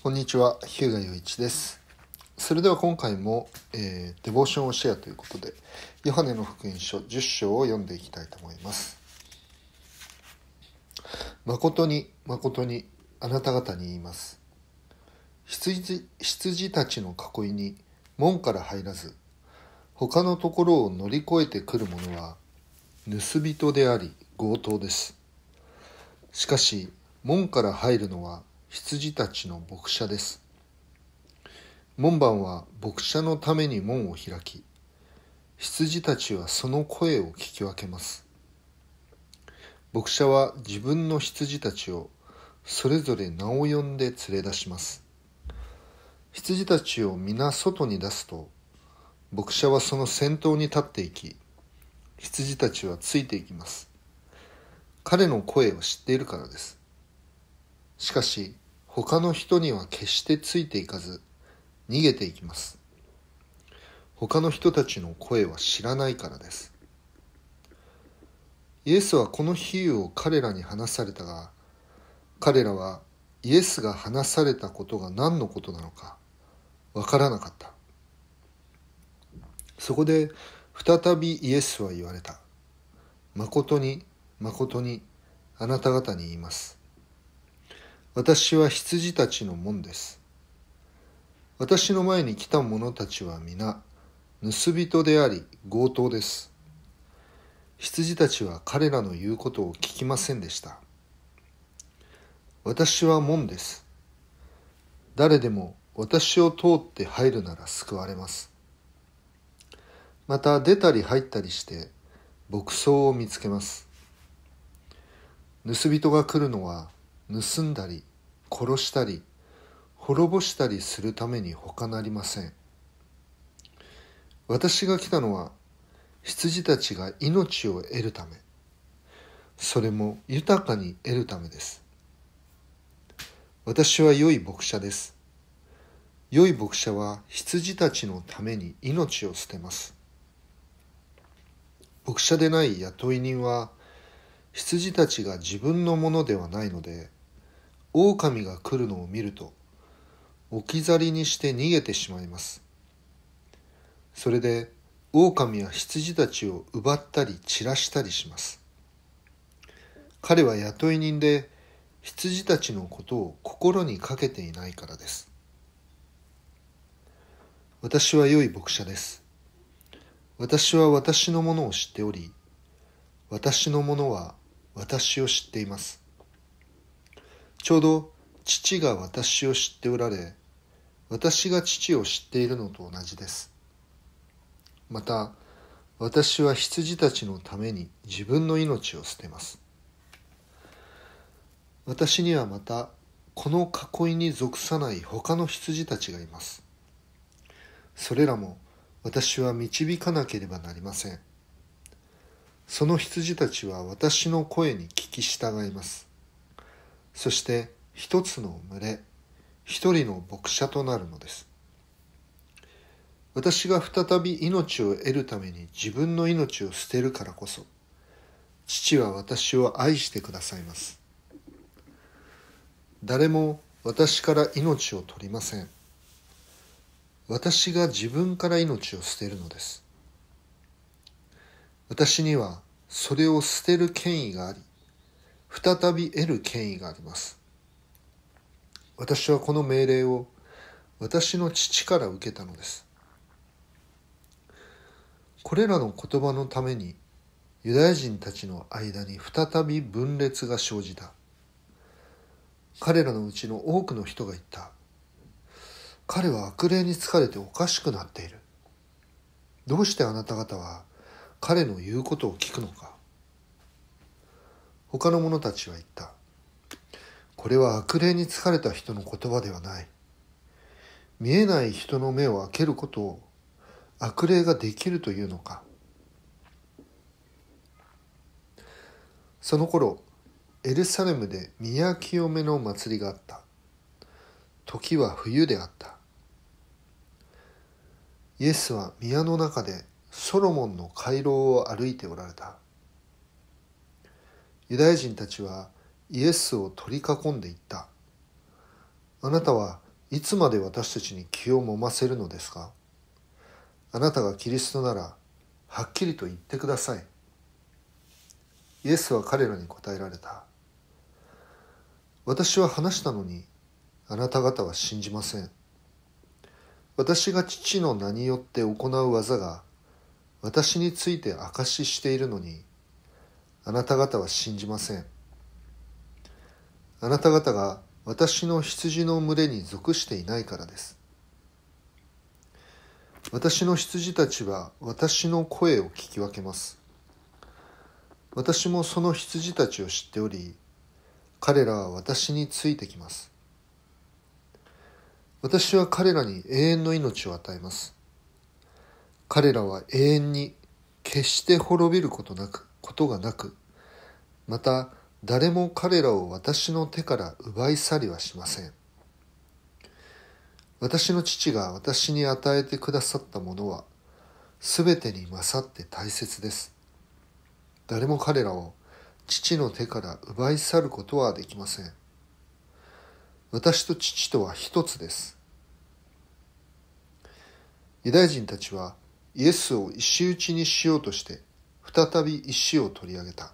こんにちは、日向雄一です。それでは今回も、えー、デボーションをシェアということで、ヨハネの福音書10章を読んでいきたいと思います。誠に、誠に、あなた方に言います。羊羊たちの囲いに門から入らず、他のところを乗り越えてくる者は、盗人であり強盗です。しかし、門から入るのは、羊たちの牧者です。門番は牧者のために門を開き、羊たちはその声を聞き分けます。牧者は自分の羊たちをそれぞれ名を呼んで連れ出します。羊たちを皆外に出すと、牧者はその先頭に立っていき、羊たちはついていきます。彼の声を知っているからです。しかし他の人には決してついていかず逃げていきます他の人たちの声は知らないからですイエスはこの比喩を彼らに話されたが彼らはイエスが話されたことが何のことなのかわからなかったそこで再びイエスは言われた「誠に誠にあなた方に言います私は羊たちの門です。私の前に来た者たちは皆、盗人であり強盗です。羊たちは彼らの言うことを聞きませんでした。私は門です。誰でも私を通って入るなら救われます。また出たり入ったりして牧草を見つけます。盗人が来るのは盗んだり殺したり滅ぼしたりするために他なりません私が来たのは羊たちが命を得るためそれも豊かに得るためです私は良い牧者です良い牧者は羊たちのために命を捨てます牧者でない雇い人は羊たちが自分のものではないので狼が来るのを見ると置き去りにして逃げてしまいますそれで狼は羊たちを奪ったり散らしたりします彼は雇い人で羊たちのことを心にかけていないからです私は良い牧者です私は私のものを知っており私のものは私を知っていますちょうど父が私を知っておられ、私が父を知っているのと同じです。また、私は羊たちのために自分の命を捨てます。私にはまた、この囲いに属さない他の羊たちがいます。それらも私は導かなければなりません。その羊たちは私の声に聞き従います。そして一つの群れ、一人の牧者となるのです。私が再び命を得るために自分の命を捨てるからこそ、父は私を愛してくださいます。誰も私から命を取りません。私が自分から命を捨てるのです。私にはそれを捨てる権威があり、再び得る権威があります。私はこの命令を私の父から受けたのです。これらの言葉のためにユダヤ人たちの間に再び分裂が生じた。彼らのうちの多くの人が言った。彼は悪霊に疲れておかしくなっている。どうしてあなた方は彼の言うことを聞くのか他の者たちは言った。これは悪霊に疲れた人の言葉ではない。見えない人の目を開けることを悪霊ができるというのか。その頃、エルサレムで宮清めの祭りがあった。時は冬であった。イエスは宮の中でソロモンの回廊を歩いておられた。ユダヤ人たちはイエスを取り囲んでいった。あなたはいつまで私たちに気をもませるのですかあなたがキリストならはっきりと言ってください。イエスは彼らに答えられた。私は話したのにあなた方は信じません。私が父の名によって行う技が私について証ししているのにあなた方は信じません。あなた方が私の羊の群れに属していないからです。私の羊たちは私の声を聞き分けます。私もその羊たちを知っており、彼らは私についてきます。私は彼らに永遠の命を与えます。彼らは永遠に決して滅びることなく、ことがなくまた誰も彼らを私の手から奪い去りはしません私の父が私に与えてくださったものは全てに勝って大切です誰も彼らを父の手から奪い去ることはできません私と父とは一つですユダヤ人たちはイエスを石打ちにしようとして再び石を取り上げた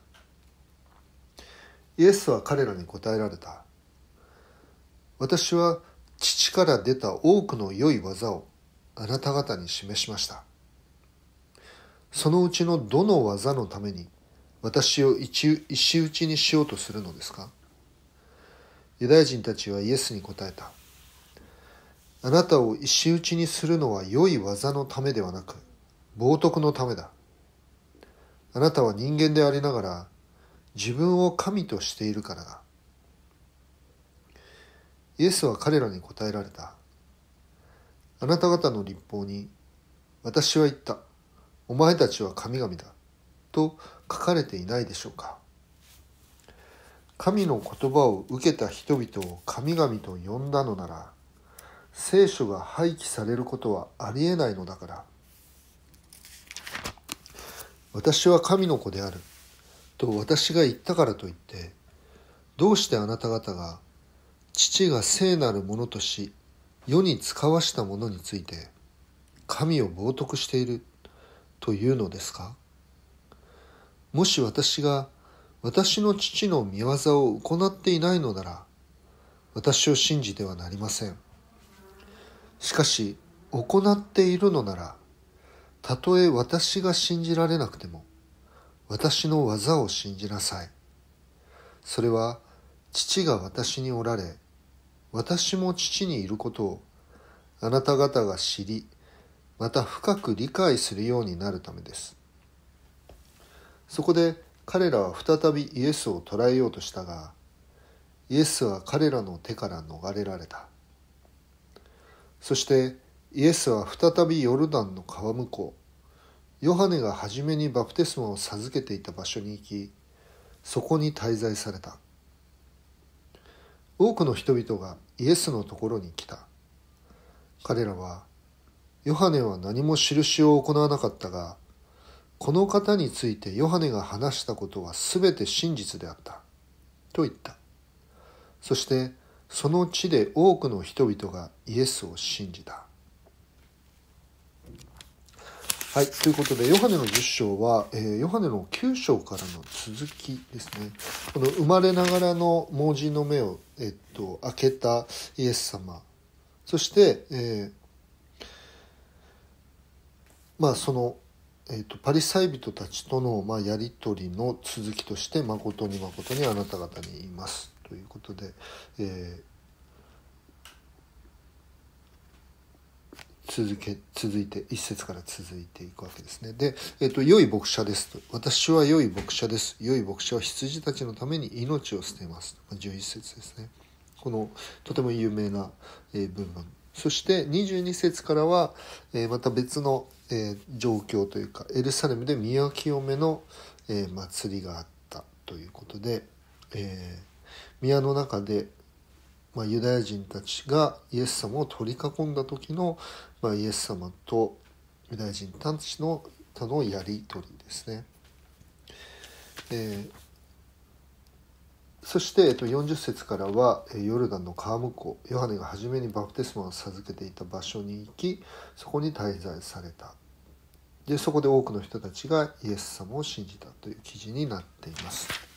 イエスは彼らに答えられた私は父から出た多くの良い技をあなた方に示しましたそのうちのどの技のために私を石打ちにしようとするのですかユダヤ人たちはイエスに答えたあなたを石打ちにするのは良い技のためではなく冒涜のためだあなたは人間でありながら自分を神としているからだ。イエスは彼らに答えられた。あなた方の立法に私は言った。お前たちは神々だ。と書かれていないでしょうか。神の言葉を受けた人々を神々と呼んだのなら、聖書が廃棄されることはありえないのだから。私は神の子である。と私が言ったからといって、どうしてあなた方が、父が聖なるものとし、世に使わしたものについて、神を冒涜しているというのですかもし私が私の父の見業を行っていないのなら、私を信じてはなりません。しかし、行っているのなら、たとえ私が信じられなくても、私の技を信じなさい。それは、父が私におられ、私も父にいることを、あなた方が知り、また深く理解するようになるためです。そこで彼らは再びイエスを捕らえようとしたが、イエスは彼らの手から逃れられた。そしてイエスは再びヨルダンの川向こうヨハネが初めにバプテスマを授けていた場所に行きそこに滞在された多くの人々がイエスのところに来た彼らはヨハネは何も印を行わなかったがこの方についてヨハネが話したことは全て真実であったと言ったそしてその地で多くの人々がイエスを信じたはい、ということで、ヨハネの10章は、えー、ヨハネの9章からの続きですね。この生まれながらの盲人の目を、えっと、開けたイエス様。そして、えー、まあ、その、えっと、パリサイ人たちとの、まあ、やり取りの続きとして「誠に誠にあなた方に言います」ということで、えー続け続いて一節から続いていくわけですね。で、えっと「良い牧者です」と「私は良い牧者です」「良い牧者は羊たちのために命を捨てます」11節ですね。このとても有名な、え文分そして22節からは、えまた別の、え状況というかエルサレムで宮清めの、え祭りがあったということで、えー、宮の中でまあ、ユダヤ人たちがイエス様を取り囲んだ時の、まあ、イエス様とユダヤ人たちの他のやり取りですね。えーそして、えっと、40節からはヨルダンの川向こうヨハネが初めにバプテスマを授けていた場所に行きそこに滞在されたでそこで多くの人たちがイエス様を信じたという記事になっています。